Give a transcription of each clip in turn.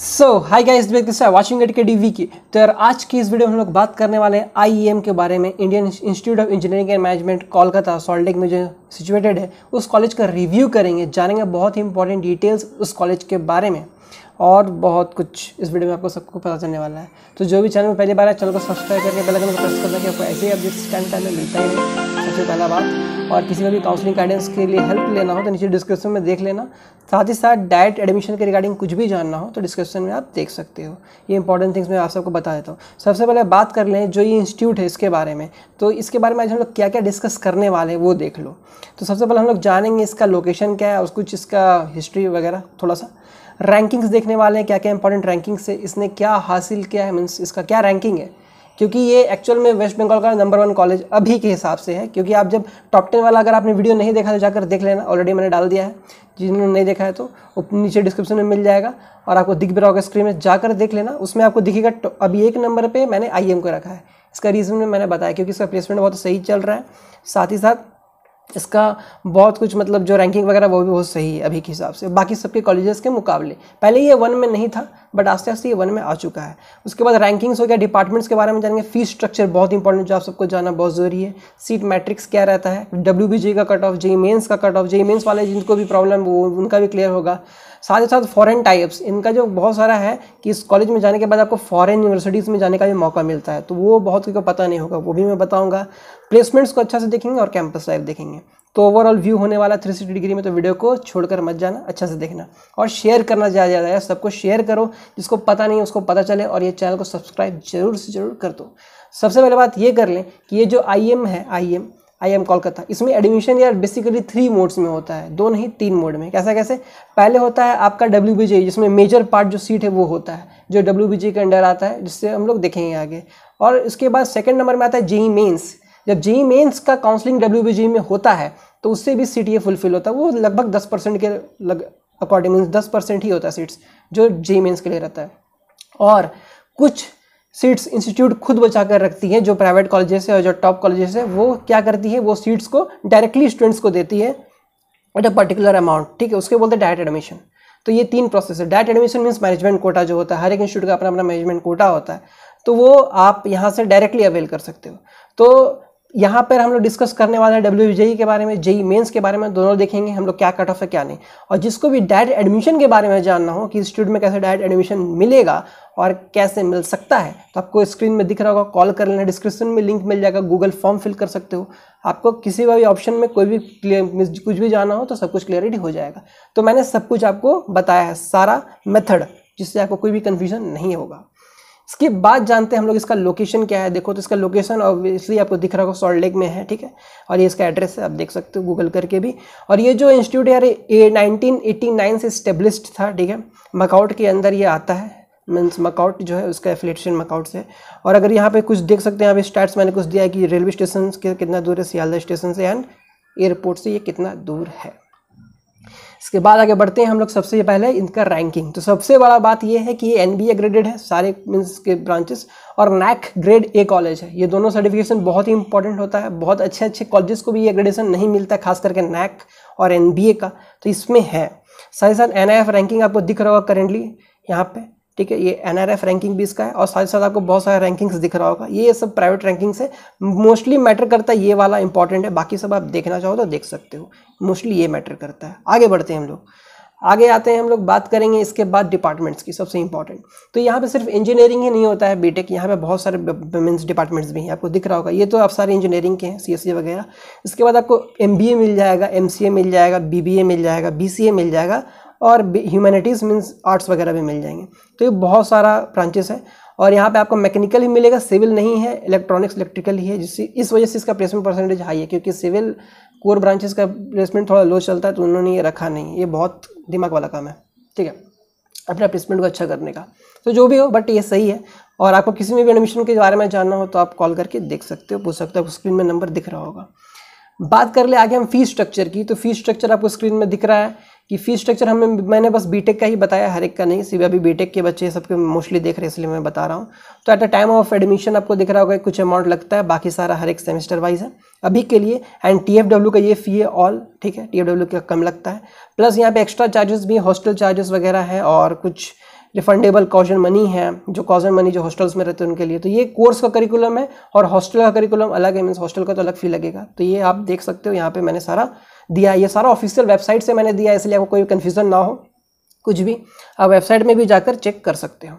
सो hi guys watching एट के डी वी की तो यार आज की इस वीडियो में हम लोग बात करने वाले हैं एम e के बारे में Indian Institute of Engineering and Management Kolkata Salt में जो सिचुएटेड है उस कॉलेज का रिव्यू करेंगे जानेंगे बहुत ही इंपॉर्टेंट डिटेल्स उस कॉलेज के बारे में और बहुत कुछ इस वीडियो में आपको सबको पता चलने वाला है तो जो भी चैनल में पहली बार है चैनल को सब्सक्राइब करके बेल को प्रेस कर आपको ऐसे ही अपडेट्स टाइम टाइम में मिलता है सबसे पहला बात और किसी को भी काउंसलिंग गाइडेंस के लिए हेल्प लेना हो तो नीचे डिस्क्रिप्शन में देख लेना साथ ही साथ डायरेक्ट एडमिशन के रिगार्डिंग कुछ भी जानना हो तो डिस्क्रिप्शन में आप देख सकते हो ये इंपॉर्टेंट थिंग्स मैं आप सबको बता देता हूँ सबसे पहले बात कर लें जो ये इंस्टीट्यूट है इसके बारे में तो इसके बारे में आज हम लोग क्या क्या डिस्कस करने वाले हैं वो देख लो तो सबसे पहले हम लोग जानेंगे इसका लोकेशन क्या है और कुछ इसका हिस्ट्री वगैरह थोड़ा सा रैंकिंग्स देखने वाले हैं क्या क्या इंपॉर्टेंट रैंकिंग्स है इसने क्या हासिल किया है मीन्स इसका क्या रैंकिंग है क्योंकि ये एक्चुअल में वेस्ट बंगाल का नंबर वन कॉलेज अभी के हिसाब से है क्योंकि आप जब टॉप टेन वाला अगर आपने वीडियो नहीं देखा तो जाकर देख लेना ऑलरेडी मैंने डाल दिया है जिन्होंने नहीं देखा है तो नीचे डिस्क्रिप्शन में मिल जाएगा और आपको दिख भी रहा होगा स्क्रीन में जाकर देख लेना उसमें आपको दिखेगा अभी एक नंबर पर मैंने आई को रखा है इसका रीज़न मैंने बताया क्योंकि इसका प्लेसमेंट बहुत सही चल रहा है साथ ही साथ इसका बहुत कुछ मतलब जो रैंकिंग वगैरह वो भी बहुत सही है अभी के हिसाब से बाकी सबके कॉलेजेस के मुकाबले पहले ये वन में नहीं था बट आस्ते आस्ते ये वन में आ चुका है उसके बाद रैंकिंग्स हो गया डिपार्टमेंट्स के बारे में जानेंगे फीस स्ट्रक्चर बहुत इंपॉर्टेंट जो आप सबको जाना बहुत ज़रूरी है सीट मैट्रिक्स क्या रहता है डब्ल्यू का कट ऑफ जेई मेन्स का कट ऑफ जेई मेन्स वाले जिनको भी प्रॉब्लम वो उनका भी क्लियर होगा साथ ही साथ फॉरेन टाइप्स इनका जो बहुत सारा है कि इस कॉलेज में जाने के बाद आपको फॉरेन यूनिवर्सिटीज़ में जाने का भी मौका मिलता है तो वो बहुत को पता नहीं होगा वो भी मैं बताऊँगा प्लेसमेंट्स को अच्छा से देखेंगे और कैंपस लाइफ देखेंगे तो ओवरऑल व्यू होने वाला थ्री सिक्सटी डिग्री में तो वीडियो को छोड़कर मत जाना अच्छा से देखना और शेयर करना ज़्यादा ज़्यादा है सबको शेयर करो जिसको पता नहीं उसको पता चले और ये चैनल को सब्सक्राइब जरूर से ज़रूर कर दो सबसे पहले बात ये कर लें कि ये जो आई है आई आई एम कोलकाता इसमें एडमिशन यार बेसिकली थ्री मोड्स में होता है दो नहीं तीन मोड में कैसा कैसे पहले होता है आपका डब्ल्यू बी जिसमें मेजर पार्ट जो सीट है वो होता है जो डब्ल्यू के अंडर आता है जिससे हम लोग देखेंगे आगे और इसके बाद सेकेंड नंबर में आता है जेई मेन्स e जब जेई मेन्स e का काउंसलिंग डब्ल्यू में होता है तो उससे भी सीट ये फुलफिल होता है वो लगभग दस परसेंट के लग अकॉर्डिंग मीन्स दस परसेंट ही होता है सीट्स जो जेई मेन्स e के लिए रहता है और कुछ सीट्स इंस्टीट्यूट खुद बचा कर रखती है जो प्राइवेट कॉलेजेस है और जो टॉप कॉलेजेस है वो क्या करती है वो सीट्स को डायरेक्टली स्टूडेंट्स को देती है एट अ पर्टिकुलर अमाउंट ठीक है उसके बोलते हैं डायरेक्ट एडमिशन तो ये तीन प्रोसेस है direct admission means management quota जो होता है हर एक इंस्टीट्यूट का अपना अपना मैनेजमेंट कोटा होता है तो वो आप यहाँ से डायरेक्टली अवेल कर सकते हो तो यहाँ पर हम लोग डिस्कस करने वाले हैं डब्ल्यू जेई e के बारे में जेई मेंस e के बारे में दोनों देखेंगे हम लोग क्या कट ऑफ है क्या नहीं और जिसको भी डायरेक्ट एडमिशन के बारे में जानना हो कि इंस्टीट्यूट में कैसे डायरेक्ट एडमिशन मिलेगा और कैसे मिल सकता है तो आपको स्क्रीन में दिख रहा होगा कॉल कर लेना डिस्क्रिप्शन में लिंक मिल जाएगा गूगल फॉर्म फिल कर सकते हो आपको किसी भी ऑप्शन में कोई भी क्लियर कुछ भी जाना हो तो सब कुछ क्लियरिटी हो जाएगा तो मैंने सब कुछ आपको बताया है सारा मेथड जिससे आपको कोई भी कन्फ्यूजन नहीं होगा इसके बाद जानते हैं हम लोग इसका लोकेशन क्या है देखो तो इसका लोकेशन ऑब्वियसली आपको दिख रहा होगा सॉल्ट लेक में है ठीक है और ये इसका एड्रेस है आप देख सकते हो गूगल करके भी और ये जो इंस्टीट्यूट है ये नाइनटीन से स्टेब्लिस्ड था ठीक है मकाउट के अंदर ये आता है मीन्स मकाउट जो है उसका एफिलेशन मकाउट से और अगर यहाँ पे कुछ देख सकते हैं यहाँ पे स्टार्ट मैंने कुछ दिया है कि रेलवे स्टेशन के कितना दूर है सियालदा स्टेशन से एंड एयरपोर्ट से ये कितना दूर है इसके बाद आगे बढ़ते हैं हम लोग सबसे पहले इनका रैंकिंग तो सबसे बड़ा बात यह है कि ये एन ग्रेडेड है सारे मीन्स के ब्रांचेस और नैक ग्रेड ए कॉलेज है ये दोनों सर्टिफिकेशन बहुत ही इंपॉर्टेंट होता है बहुत अच्छे अच्छे कॉलेजेस को भी ये ग्रेडेशन नहीं मिलता खास करके नैक और एन का तो इसमें है साथ ही साथ एन रैंकिंग आपको दिख रहा होगा करेंटली यहाँ पर ठीक है ये एन रैंकिंग भी इसका है और साथ ही साथ आपको बहुत सारे रैंकिंग्स दिख रहा होगा ये सब प्राइवेट रैंकिंग्स है मोस्टली मैटर करता है ये वाला इंपॉर्टेंट है बाकी सब आप देखना चाहो तो देख सकते हो मोस्टली ये मैटर करता है आगे बढ़ते हैं हम लोग आगे आते हैं हम लोग बात करेंगे इसके बाद डिपार्टमेंट्स की सबसे इंपॉर्टेंट तो यहाँ पे सिर्फ इंजीनियरिंग ही नहीं होता है बीटेक यहाँ पे बहुत सारे मीन्स डिपार्टमेंट्स भी हैं आपको दिख रहा होगा ये तो आप सारे इंजीनियरिंग के हैं सीएससी e वगैरह इसके बाद आपको एमबीए मिल जाएगा एमसीए मिल जाएगा बीबीए मिल जाएगा बीसीए मिल जाएगा और ह्यूमैनिटीज़ मीन्स आर्ट्स वगैरह भी मिल जाएंगे तो ये बहुत सारा ब्रांचेस है और यहाँ पे आपको मैकेनिकल ही मिलेगा सिविल नहीं है इलेक्ट्रॉनिक्स इलेक्ट्रिकल ही है जिससे इस वजह से इसका प्लेसमेंट परसेंटेज हाई है क्योंकि सिविल कोर ब्रांचेस का प्लेसमेंट थोड़ा लो चलता है तो उन्होंने ये रखा नहीं ये बहुत दिमाग वाला काम है ठीक है अपना प्लेसमेंट को अच्छा करने का तो जो भी हो बट ये सही है और आपको किसी में भी एडमिशन के बारे में जानना हो तो आप कॉल करके देख सकते हो पूछ सकते हो स्क्रीन में नंबर दिख रहा होगा बात कर ले आगे हम फीस स्ट्रक्चर की तो फीस स्ट्रक्चर आपको स्क्रीन में दिख रहा है कि फीस स्ट्रक्चर हमें मैंने बस बीटेक का ही बताया हर एक का नहीं सिर्फ अभी बीटेक के बच्चे सबके मोस्टली देख रहे हैं इसलिए मैं बता रहा हूँ तो at a time of admission आपको दिख रहा होगा कुछ अमाउंट लगता है बाकी सारा हर एक सेमेस्टर वाइज है अभी के लिए एंड टी का ये फ़ी है ऑल ठीक है टी का कम लगता है प्लस यहाँ पे एक्स्ट्रा चार्जेस भी हॉस्टल चार्जेस वगैरह हैं और कुछ रिफंडेबल कॉजन मनी है जो कॉजन मनी जो हॉस्टल्स में रहते हैं उनके लिए तो ये कोर्स का करिकुलम है और हॉस्टल का करिकुलम अलग है मीन्स हॉस्टल का तो अलग फ़ी लगेगा तो ये आप देख सकते हो यहाँ पे मैंने सारा दिया है ये सारा ऑफिशियल वेबसाइट से मैंने दिया इसलिए आपको कोई कन्फ्यूज़न ना हो कुछ भी आप वेबसाइट में भी जाकर चेक कर सकते हो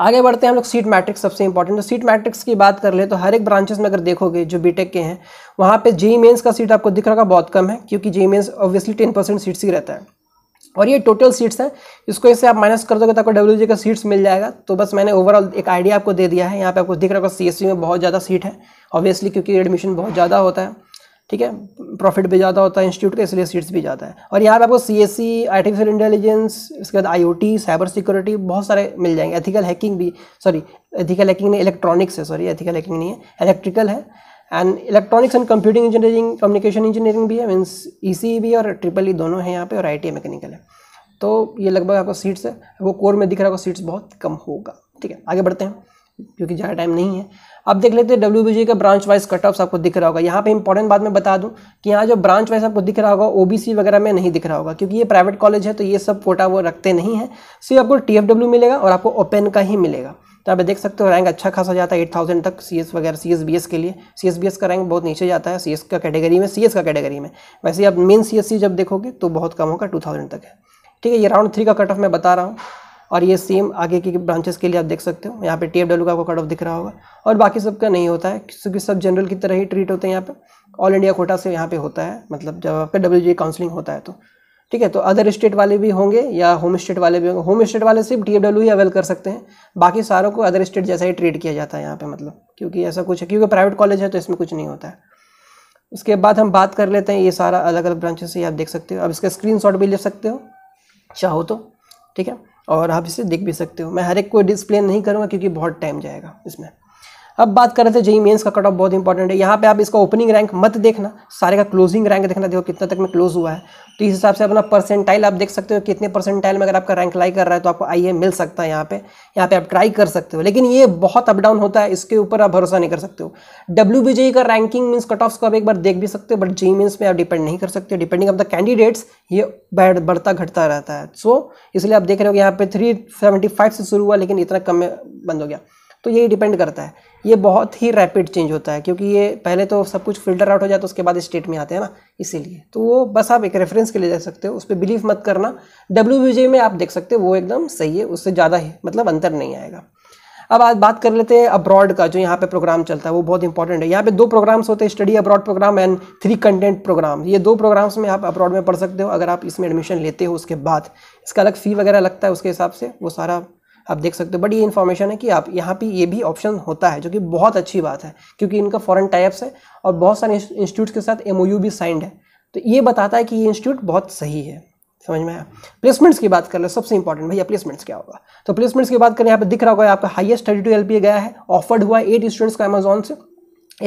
आगे बढ़ते हैं हम लोग सीट मैट्रिक्स सबसे इंपॉर्टेंट तो सीट मैट्रिक्स की बात कर ले तो हर एक ब्रांचेस में अगर देखोगे जो बीटेक के हैं वहाँ पे जेई मेंस e का सीट आपको दिख रहा बहुत कम है क्योंकि JEE Mains obviously ten percent seats ही रहता है और ये टोटल सीट्स हैं इसको इससे आप माइनस कर दोगे तो आपको डब्ल्यू का सीट्स मिल जाएगा तो बस मैंने ओवरऑल एक आइडिया आपको दे दिया है यहाँ पर आपको दिख रहा होगा सी e में बहुत ज़्यादा सीट है ऑब्वियसली क्योंकि एडमिशन बहुत ज़्यादा होता है ठीक है प्रॉफिट भी ज़्यादा होता है इंस्टीट्यूट का इसलिए सीट्स भी ज़्यादा है और यहाँ पर आपको C S C artificial intelligence इसके बाद I O T cyber security बहुत सारे मिल जाएंगे एथिकल हैकिंग भी सॉरी एथिकल हैकिंग नहीं इलेक्ट्रॉनिक्स है सॉरी एथिकल हैकिंग नहीं है इलेक्ट्रिकल है and electronics and computing engineering communication engineering भी है मीन्स ई सी भी और ट्रिपल ई e दोनों हैं यहाँ पर और आई टी मैकेनिकल है तो ये लगभग आपको सीट्स है वो कोर में दिख रहा होगा सीट्स बहुत कम होगा ठीक है आगे बढ़ते हैं क्योंकि ज़्यादा टाइम नहीं है अब देख लेते हैं डब्ल्यू का ब्रांच वाइज कट ऑफ आपको दिख रहा होगा यहाँ पे इंपॉर्टेंट बात मैं बता दूं कि यहाँ जो ब्रांच वाइज आपको दिख रहा होगा ओबीसी वगैरह में नहीं दिख रहा होगा क्योंकि ये प्राइवेट कॉलेज है तो ये सब कोटा वो रखते नहीं है सी आपको टी मिलेगा और आपको ओपन का ही मिलेगा तो आप देख सकते हो रैंक अच्छा खासा जाता है एट थाउजेंड तक सी एस वगैरह सी के लिए सी बी एस का रैंक बहुत नीचे जाता है सी का कैटेगरी में सी का कैटेगरी में वैसे आप मेन सी एस सी जब देखोगे तो बहुत कम होगा टू थाउजेंड तक है ठीक है ये राउंड थ्री का कट ऑफ मैं बता रहा हूँ और ये सेम आगे की ब्रांचेस के लिए आप देख सकते हो यहाँ पे टी का आपको कट ऑफ दिख रहा होगा और बाकी सब का नहीं होता है क्योंकि सब जनरल की तरह ही ट्रीट होते हैं यहाँ पे ऑल इंडिया कोटा से यहाँ पे होता है मतलब जब आपका डब्ल्यू काउंसलिंग होता है तो ठीक है तो अदर स्टेट वाले भी होंगे या होम स्टेट वाले भी होंगे होम स्टेट वाले सिर्फ टी ही अवेल कर सकते हैं बाकी सारों को अदर स्टेट जैसा ही ट्रीट किया जाता है यहाँ पर मतलब क्योंकि ऐसा कुछ है क्योंकि प्राइवेट कॉलेज है तो इसमें कुछ नहीं होता है उसके बाद हम बात कर लेते हैं ये सारा अलग अलग ब्रांचेस से आप देख सकते हो अब इसका स्क्रीन भी ले सकते हो चाहो तो ठीक है और आप इसे देख भी सकते हो मैं हर एक को डिस्प्ले नहीं करूँगा क्योंकि बहुत टाइम जाएगा इसमें अब बात कर रहे थे जेई मेन्स का कट ऑफ बहुत इंपॉर्टेंट है यहाँ पे आप इसका ओपनिंग रैंक मत देखना सारे का क्लोजिंग रैंक देखना देखो कितना तक में क्लोज हुआ है तो इस हिसाब से अपना परसेंटाइल आप देख सकते हो कितने परसेंटाइल में अगर आपका रैंक लाई कर रहा है तो आपको आई मिल सकता है यहाँ पे यहाँ पे आप ट्राई कर सकते हो लेकिन ये बहुत अपडाउन होता है इसके ऊपर आप भरोसा नहीं कर सकते हो डब्ल्यू e का रैंकिंग मीन्स कट ऑफ को आप एक बार देख भी सकते हो बट जेई मीन्स में आप डिपेंड नहीं कर सकते डिपेंडिंग ऑफ द कैंडिडेट्स ये बढ़ता घटता रहता है सो इसलिए आप देख रहे हो यहाँ पे थ्री से शुरू हुआ लेकिन इतना कम में बंद हो गया तो ये डिपेंड करता है ये बहुत ही रैपिड चेंज होता है क्योंकि ये पहले तो सब कुछ फिल्टर आउट हो जाता तो उसके बाद स्टेट में आते हैं ना इसीलिए तो वो बस आप एक रेफरेंस के लिए जा सकते हो उस पर बिलीव मत करना डब्ल्यू में आप देख सकते हो वो एकदम सही है उससे ज़्यादा ही मतलब अंतर नहीं आएगा अब आज बात कर लेते हैं अब्रॉड का जो यहाँ पे प्रोग्राम चलता है वो बहुत इंपॉर्टेंट है यहाँ पे दो प्रोग्राम्स होते हैं study abroad programme and three content programme ये दो प्रोग्राम्स में आप अब्रॉड में पढ़ सकते हो अगर आप इसमें एडमिशन लेते हो उसके बाद इसका अलग फ़ी वगैरह लगता है उसके हिसाब से वो सारा आप देख सकते हो बट ये इन्फॉर्मेशन है कि आप यहाँ पे ये भी ऑप्शन होता है जो कि बहुत अच्छी बात है क्योंकि इनका फॉरन टाइप्स है और बहुत सारे इंस्टीट्यूट के साथ एम भी साइंड है तो ये बताता है कि ये इंस्टीट्यूट बहुत सही है समझ में आया प्लेसमेंट्स की बात कर लो सबसे इंपॉर्टेंट भैया प्लेसमेंट्स क्या होगा तो प्लेसमेंट्स की बात करें यहाँ पर दिख रहा होगा आपका हाइस्ट थर्टी टू एल गया है ऑफर्ड हुआ एट स्टूडेंट्स का अमेजोन से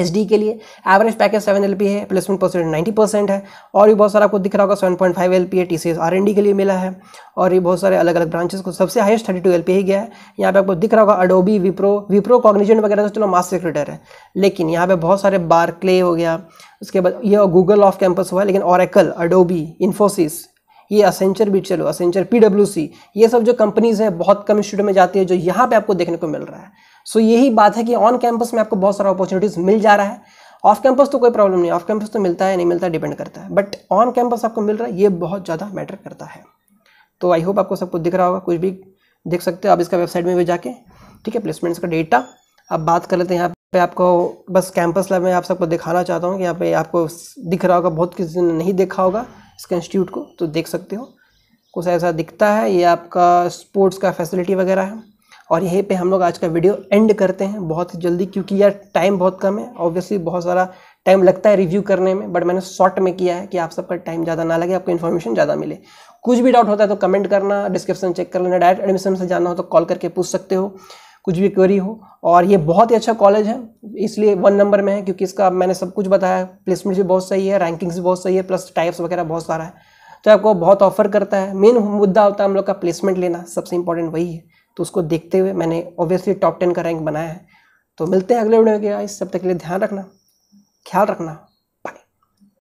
एस के लिए एवरेज पैकेज सेवन एल है प्लेसमेंट परसेंट नाइन्टी परसेंट है और भी बहुत सारा आपको दिख रहा होगा seven point five L P है टी सी के लिए मिला है और ये बहुत सारे अलग अलग ब्रांचेस को सबसे हाईएस्ट थर्टी टू एल ही गया है यहाँ पे आपको दिख रहा होगा अडोबी विप्रो विप्रो कॉग्निजन वगैरह तो चलो मास्ट सेक्रेटर है लेकिन यहाँ पे बहुत सारे बार क्ले हो गया उसके बाद ये गूगल ऑफ कैंपस हुआ है लेकिन औरकल अडोबी इन्फोसिस ये असेंचर भी चलो असेंचर पी ये सब जो कंपनीज़ है बहुत कम स्टूडेंट में जाती है जो यहाँ पे आपको देखने को मिल रहा है सो so, यही बात है कि ऑन कैंपस में आपको बहुत सारा अपॉर्चुनिटीज़ मिल जा रहा है ऑफ कैंपस तो कोई प्रॉब्लम नहीं ऑफ कैंपस तो मिलता है नहीं मिलता डिपेंड करता है बट ऑन कैंपस आपको मिल रहा है ये बहुत ज़्यादा मैटर करता है तो आई होप आपको सब कुछ दिख रहा होगा कुछ भी देख सकते हो आप इसका वेबसाइट में भी जाके ठीक है प्लेसमेंट्स का डेटा अब बात कर लेते हैं यहाँ पे आपको बस कैंपस लाइव में आप सबको दिखाना चाहता हूँ कि यहाँ पे आपको दिख रहा होगा बहुत किसी ने नहीं देखा होगा इसके इंस्टीट्यूट को तो देख सकते हो कुछ ऐसा दिखता है ये आपका स्पोर्ट्स का फैसिलिटी वगैरह है और यहीं पे हम लोग आज का वीडियो एंड करते हैं बहुत ही जल्दी क्योंकि यार टाइम बहुत कम है ऑब्वियसली बहुत सारा टाइम लगता है रिव्यू करने में बट मैंने शॉर्ट में किया है कि आप सबका टाइम ज़्यादा ना लगे आपको इन्फॉर्मेशन ज़्यादा मिले कुछ भी डाउट होता है तो कमेंट करना डिस्क्रिप्शन चेक कर लेना डायरेक्ट एडमिशन से जाना हो तो कॉल करके पूछ सकते हो कुछ भी क्वेरी हो और ये बहुत ही अच्छा कॉलेज है इसलिए वन नंबर में है क्योंकि इसका मैंने सब कुछ बताया प्लेसमेंट भी बहुत सही है रैंकिंग्स भी बहुत सही है प्लस टाइप्स वगैरह बहुत सारा है तो आपको बहुत ऑफर करता है मेन मुद्दा होता है हम लोग का प्लेसमेंट लेना सबसे इंपॉर्टेंट वही है तो उसको देखते हुए मैंने ऑब्वियसली टॉप टेन का रैंक बनाया है तो मिलते हैं अगले वीडियो के आइस सब तक के लिए ध्यान रखना ख्याल रखना